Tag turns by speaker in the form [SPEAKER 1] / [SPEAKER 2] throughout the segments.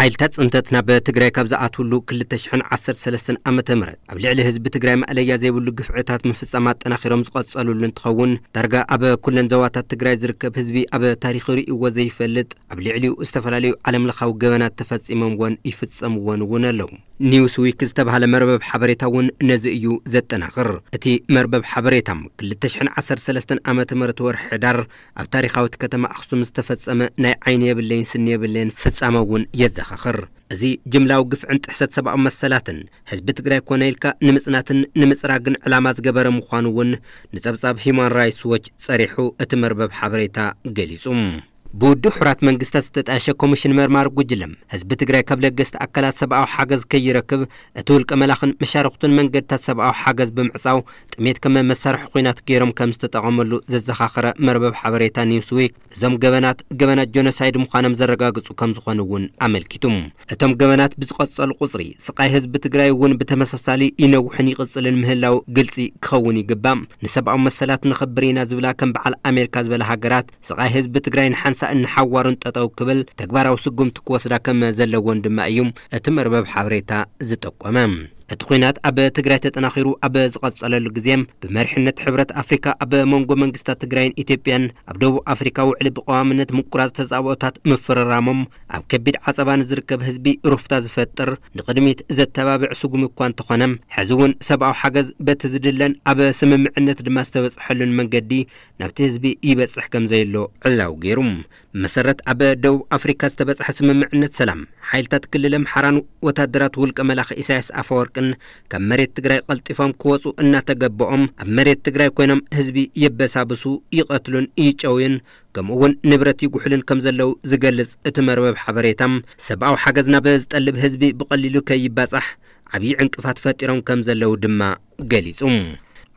[SPEAKER 1] ሓይልታት ፅንተት ናብ ትግራይ ካብ ዝኣትውሉ 213 ዓመተ ምህረት ኣብ ልዕሊ ህዝቢ ትግራይ መእለያ ዘይብሉ ግፍዕታት ምፍፀማ ኣጠናኺሮም ዝቐጸልሉ እንትኸውን ዳርጋ ኣብ ኩለን ዞባታት ትግራይ ዝርከብ ህዝቢ ኣብ ታሪክ ርእይዎ ዘይፈልጥ ኣብ ልዕሊኡ ዝተፈላለዩ ዓለምለኻዊ ገበናት ተፈጺሞምዎን ይፍጸምዎን እውን ኣለዉ ኒውስ ዊክ ዝተባህለ መርበብ ሓበሬታ እውን ነዚ እዩ ዘጠናኽር እቲ መርበብ ሓበሬታ 2013 ዓ ም ወርሒ ሕዳር ኣብ ታሪካዊት ከተማ ኣክሱም ዝተፈጸመ ናይ ዓይኒ የብለይን ስኒ የብለይን ፍጻመ እውን የዘኻኽር እዚ ጅምላዊ ግፍዕን ጥሕሰት ሰብኣዊ መሰላትን ህዝቢ ትግራይ ኮነ ኢልካ ንምጽናትን ንምጽራግን ዕላማ ዝገበረ ምዃኑ እውን ንጸብጻብ ሂማን ራይትስ ዎች ጸሪሑ እቲ መርበብ ሓበሬታ ገሊጹ بود حرات من قسطة ستتعشى كوميشن مرمار قجلم هزب تقرأ قبل قسط أكلات سبعة حاجز كي يركب أتول كملاخن مشارقتن من قد تسبعة حاجز بمعصاو تميت كما مسار حقينات كيرم كم ستتعملو ززخاخرة مربب حبريتا نيوسويك زم قبنات قبنات سايد مخانم زرقا قصو كم زخانوون عمل كتم أتم قبنات بزقصة القصري سقاي هزب تقرأ ون بتمسسالي إنوحن يقصل المهلاو قلسي كخوني قبام نسبعو مسالات نخبرينا زبلا كم بعال أمريكا زبلا هاقرات سقاي هزب تقرأ ሓንሳ ሓዋርን ጠጠው ክብል ተግባራዊ ስጉምቲ ክወስዳ ከም ዘለዎን ድማ እዩ እቲ መርበብ ሓበሬታ ዝጠቆመ እቲ ኩናት ኣብ ትግራይ ተጠናኺሩ ኣብ ዝቐጸለሉ ግዜ ብመርሕነት ሕብረት ኣፍሪካ ኣብ መንጎ መንግስታት ትግራይን ኢትዮጵያን ኣብ ደቡብ ኣፍሪካ ውዕሊ ብቀዋምነት ምቁራጽ ተጻብኦታት ምፍርራሞም ኣብ ከቢድ ዓጸባን ዝርከብ ህዝቢ ሩፍታ ዝፈጥር ንቅድሚት ዘተባብዕ ስጉም እኳ እንተኾነ ሕዚ እውን ሰብኣዊ ሓገዝ በቲ ዝድለን ኣብ ስምምዕነት ድማ ዝተበጽሐሉን መንገዲ ናብቲ ህዝቢ ይበጽሕ ከም ዘየሎ ዕላው ገይሩ መሰረት ኣብ ደቡብ ኣፍሪካ ዝተበጽሐ ስምምዕነት ሰላም ሓይልታት ክልል ኣምሓራን ወታደራት ውልቀ መላኺ ኢሳያስ ኣፈወርቅን ካብ መሬት ትግራይ ቀልጢፎም ክወፁ እናተገብኦም ኣብ መሬት ትግራይ ኮይኖም ህዝቢ የበሳብሱ ይቐትሉን ይጨውዩን እውን ንብረት ይጉሕልን ከም ዘለው ዝገልጽ እቲ መርበብ ሓበሬታ ሰብኣዊ ሓገዝ ናበ ዝጠልብ ህዝቢ ብቐሊሉ ከይባጻሕ ዓብዪ ዕንቅፋት ፈጢሮም ከም ዘለው ድማ ገሊጹ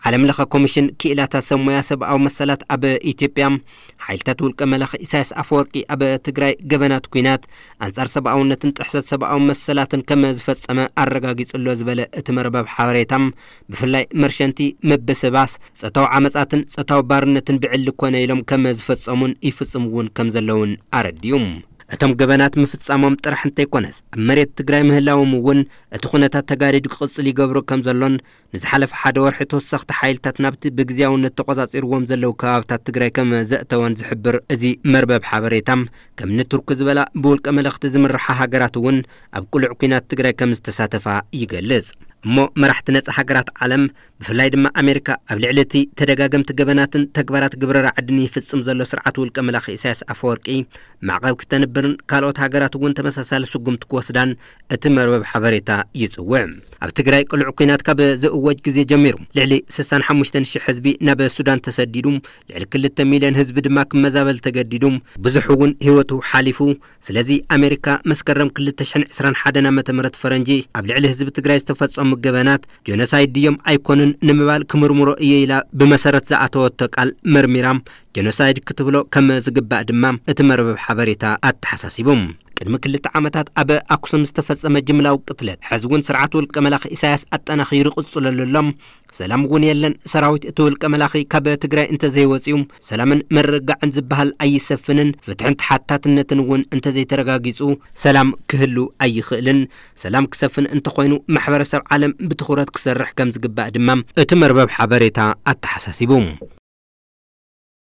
[SPEAKER 1] ዓለም ለኸ ኮሚሽን ክኢላታት ሰብ ሞያ ሰብኣዊ መሰላት ኣብ ኢትዮጵያ ሓይልታት ውልቀ መላኽ ኢሳያስ ኣፈወርቂ ኣብ ትግራይ ገበናት ኩናት ኣንጻር ሰብኣውነትን ጥሕሰት ሰብኣዊ መሰላትን ከም ዝፈጸመ ኣረጋጊጹሎ ዝበለ እቲ መርበብ ሓበሬታ ብፍላይ መርሸንቲ ምብስባስ ፀታዊ ዓመፃትን ፀታዊ ባርነትን ብዕሊ ኮነ ኢሎም ከም ዝፈጸሙን እውን ከም ዘለውን ኣረዲዩ أتم جبنات مفت سامم ترحن تيكونس أمريت تجري مهلا ومون أتخونة تجارج قص اللي جبرو كم زلون نزحلف حدور حتى السخط حيل تتنبت بجزيا ونتقاضات إروم زلو كاب تتجري كم زأت زحبر أزي مربب حبريتم كم نترك زبلا بول كم الاختزم الرحة اب كل عقينات تجري كم استساتفا يجلس እሞ መራሕቲ ነፃ ሃገራት ዓለም ብፍላይ ድማ ኣሜሪካ ኣብ ልዕሊ እቲ ተደጋገምቲ ገበናትን ተግባራት ግብረ ራዕድን ይፍጽም ዘሎ ስርዓት ውልቀ መላኺ ኢሳያስ ኣፈወርቂ ማዕቐብ ክተንብርን ካልኦት ሃገራት እውን ተመሳሳሊ ስጉምቲ ክወስዳን እቲ መርበብ ሓበሬታ ይጽውዕ ኣብ ትግራይ ቅልዑ ኩናት ካብ ዝእወጅ ግዜ ጀሚሩ ልዕሊ 65000 ህዝቢ ናብ ሱዳን ተሰዲዱ ልዕሊ 2 ሚልዮን ህዝቢ ድማ ክመዛበል ተገዲዱ ብዙሕ እውን ህይወቱ ሓሊፉ ስለዚ ኣሜሪካ መስከረም 2021 ዓ ም ፈረንጂ ኣብ ልዕሊ ህዝቢ ትግራይ ዝተፈጸሙ ቶም ገበናት ጀኖሳይድ ድዮም ኣይኮንን ንምባል ክምርምሮ እየ ኢላ ብመሰረት ዝኣተወቶ ቃል መርሚራም ጀኖሳይድ ክትብሎ ከም ዝግባእ ድማ እቲ መርበብ ሓበሬታ ኣተሓሳሲቦም ቅድሚ ክልተ ዓመታት ኣብ ኣክሱም ዝተፈጸመ ጅምላዊ ቅትለት ሕዚ እውን ስርዓት ውልቀ መላኺ ኢሳያስ ኣጠናኺሩ ይቕፅለለሎም ሰላም እውን የለን ሰራዊት እቲ ውልቀ መላኺ ካብ ትግራይ እንተዘይወፅኡ ሰላምን መረጋዕን ዝበሃል ኣይሰፍንን ፍትሕን ተሓታትነትን እውን እንተዘይተረጋጊፁ ሰላም ክህሉ ኣይኽእልን ሰላም ክሰፍን እንተኮይኑ ማሕበረሰብ ዓለም ብትኩረት ክሰርሕ ከም ዝግባእ ድማ እቲ መርበብ ሓበሬታ ኣተሓሳሲቡ